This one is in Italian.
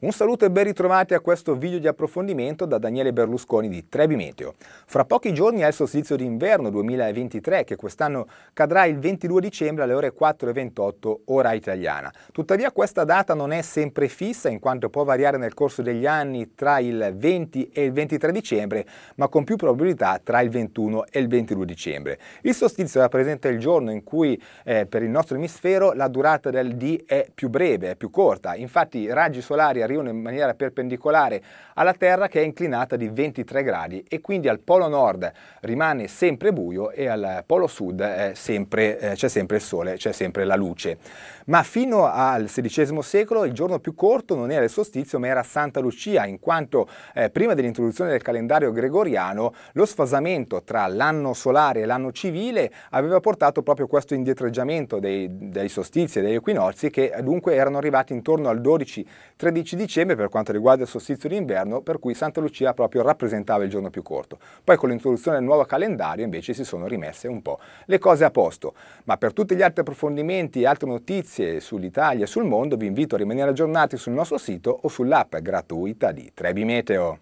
Un saluto e ben ritrovati a questo video di approfondimento da Daniele Berlusconi di Trebi Meteo. Fra pochi giorni è il solstizio d'inverno 2023 che quest'anno cadrà il 22 dicembre alle ore 4.28 ora italiana. Tuttavia questa data non è sempre fissa in quanto può variare nel corso degli anni tra il 20 e il 23 dicembre ma con più probabilità tra il 21 e il 22 dicembre. Il solstizio rappresenta il giorno in cui eh, per il nostro emisfero la durata del D è più breve, è più corta. Infatti i raggi solari arrivano in maniera perpendicolare alla Terra che è inclinata di 23 gradi e quindi al polo nord rimane sempre buio e al polo sud c'è sempre, eh, c'è sempre il sole, c'è sempre la luce. Ma fino al XVI secolo il giorno più corto non era il solstizio ma era Santa Lucia in quanto eh, prima dell'introduzione del calendario gregoriano lo sfasamento tra l'anno solare e l'anno civile aveva portato proprio questo indietreggiamento dei, dei solstizi e degli equinozi che eh, dunque erano arrivati intorno al 12-13 dicembre per quanto riguarda il solstizio d'inverno, per cui Santa Lucia proprio rappresentava il giorno più corto. Poi con l'introduzione del nuovo calendario invece si sono rimesse un po' le cose a posto. Ma per tutti gli altri approfondimenti e altre notizie sull'Italia e sul mondo vi invito a rimanere aggiornati sul nostro sito o sull'app gratuita di Trebi Meteo.